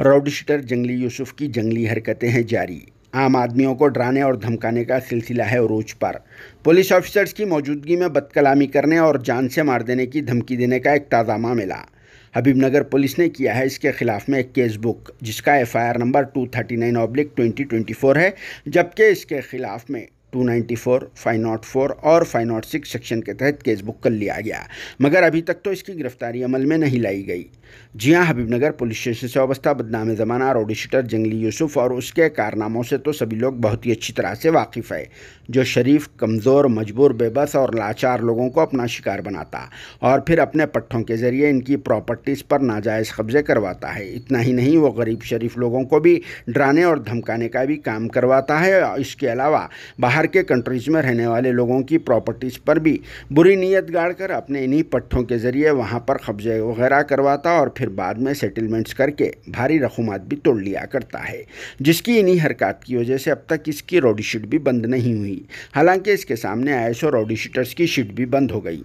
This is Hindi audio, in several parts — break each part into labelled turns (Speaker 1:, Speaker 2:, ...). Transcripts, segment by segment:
Speaker 1: राउडशीटर जंगली यूसुफ की जंगली हरकतें हैं जारी आम आदमियों को डराने और धमकाने का सिलसिला है रोज पर पुलिस ऑफिसर्स की मौजूदगी में बदकलामी करने और जान से मार देने की धमकी देने का एक ताज़ा मामला नगर पुलिस ने किया है इसके खिलाफ में एक केस बुक जिसका FIR number two thirty nine oblique twenty twenty four है जबकि इसके खिलाफ में 294, 504 और 506 सेक्शन के तहत केस बुक कर लिया गया मगर अभी तक तो इसकी गिरफ्तारी अमल में नहीं लाई गई जी हाँ हबीबनगर पुलिस स्टेशन से अवस्था बदनाम ज़माना और ऑडिशिटर जंगली यूसुफ और उसके कारनामों से तो सभी लोग बहुत ही अच्छी तरह से वाकिफ़ है जो शरीफ कमज़ोर मजबूर बेबस और लाचार लोगों को अपना शिकार बनाता और फिर अपने पट्ठों के ज़रिए इनकी प्रॉपर्टीज़ पर नाजायज़ कब्ज़े करवाता है इतना ही नहीं वो गरीब शरीफ लोगों को भी डराने और धमकाने का भी काम करवाता है इसके अलावा बाहर बाहर के कंट्रीज में रहने वाले लोगों की प्रॉपर्टीज़ पर भी बुरी नीयत गाड़ कर अपने इन्हीं पट्टों के ज़रिए वहाँ पर कब्जे वगैरह करवाता और फिर बाद में सेटलमेंट्स करके भारी रकूमात भी तोड़ लिया करता है जिसकी इन्हीं हरकत की वजह से अब तक इसकी रोडी शीट भी बंद नहीं हुई हालांकि इसके सामने आए सो रोडी शीटर्स की शीट भी बंद हो गई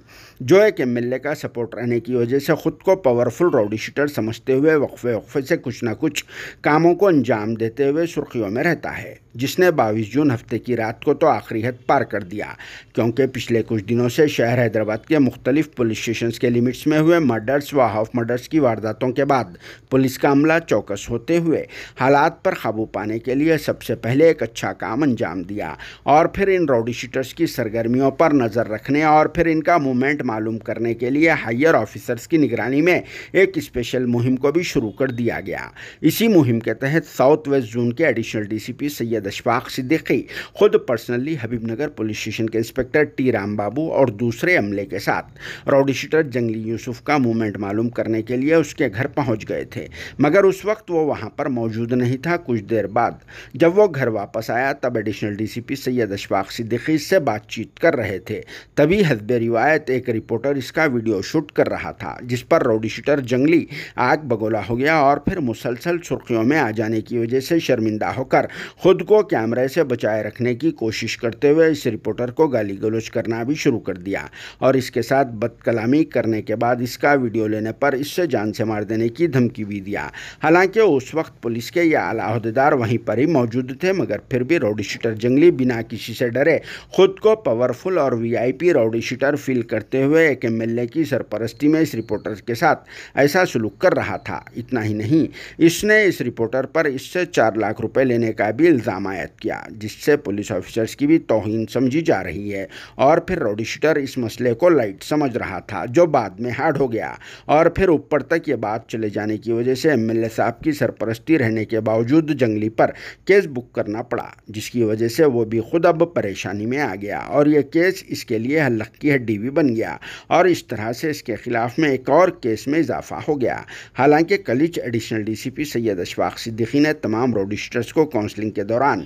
Speaker 1: जो एक एम का सपोर्ट रहने की वजह से ख़ुद को पावरफुल रोडी शीटर समझते हुए वक्फे वक्फे से कुछ ना कुछ कामों को अंजाम देते हुए सुर्खियों में रहता है जिसने 22 जून हफ्ते की रात को तो आखिरी हद पार कर दिया क्योंकि पिछले कुछ दिनों से शहर हैदराबाद के मुख्तलिफ पुलिस स्टेशन के लिमिट्स में हुए मर्डर्स व हाफ मर्डर्स की वारदातों के बाद पुलिस का अमला चौकस होते हुए हालात पर काबू पाने के लिए सबसे पहले एक अच्छा काम अंजाम दिया और फिर इन रोडी शीटर्स की सरगर्मियों पर नज़र रखने और फिर इनका मूवमेंट मालूम करने के लिए हायर ऑफिसर्स की निगरानी में एक स्पेशल मुहिम को भी शुरू कर दिया गया इसी मुहिम के तहत साउथ वेस्ट जोन के एडिशनल पी सैयद अशफाक सिद्दीकी खुद पर्सनली हबीबनगर पुलिस स्टेशन के इंस्पेक्टर टी राम बाबू और दूसरे अमले के साथ राउडी जंगली यूसुफ का मूवमेंट मालूम करने के लिए उसके घर पहुंच गए थे मगर उस वक्त वो वहां पर मौजूद नहीं था कुछ देर बाद जब वो घर वापस आया तब एडिशनल डीसीपी सैयद अशफाक सिद्दीकी से बातचीत कर रहे थे तभी हजब रिवायत एक रिपोर्टर इसका वीडियो शूट कर रहा था जिस पर राउडी जंगली आग बगोला हो गया और फिर मुसलसल सुर्खियों में आ जाने की वजह से शर्मिंदा होकर खुद को कैमरे से बचाए रखने की कोशिश करते हुए इस रिपोर्टर को गाली गलोच करना भी शुरू कर दिया और इसके साथ बदकलामी करने के बाद इसका वीडियो लेने पर इससे जान से मार देने की धमकी भी दिया हालांकि उस वक्त पुलिस के ये आलाहदेदार वहीं पर ही मौजूद थे मगर फिर भी रोडी शूटर जंगली बिना किसी से डरे खुद को पावरफुल और वीआईपी रोडी शूटर फील करते हुए एक एमएलए की सरपरस्ती में इस रिपोर्टर के साथ ऐसा सुलूक कर रहा था इतना ही नहीं इसने इस रिपोर्टर पर इससे चार लाख रुपए लेने का भी इल्ज़ाम हिमायत किया जिससे पुलिस ऑफिसर्स की भी तोहिन समझी जा रही है और फिर रोडी इस मसले को लाइट समझ रहा था जो बाद में हार्ड हो गया और फिर ऊपर तक ये बात चले जाने की वजह से एम साहब की सरपरस्ती रहने के बावजूद जंगली पर केस बुक करना पड़ा जिसकी वजह से वो भी खुद अब परेशानी में आ गया और यह केस इसके लिए हल्क की हड्डी भी बन गया और इस तरह से इसके खिलाफ में एक और केस में इजाफा हो गया हालांकि कलिच एडिशनल डीसीपी सैयद अशफाक सिद्दीकी ने तमाम रोडिस्टर्स को काउंसलिंग के दौरान दौरान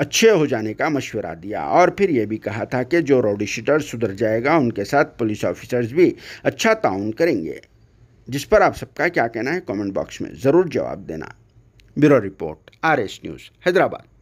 Speaker 1: अच्छे हो जाने का मशवरा दिया और फिर यह भी कहा था कि जो रोडी शीटर सुधर जाएगा उनके साथ पुलिस ऑफिसर्स भी अच्छा ताउन करेंगे जिस पर आप सबका क्या कहना है कमेंट बॉक्स में ज़रूर जवाब देना bureau report R news Hyderabad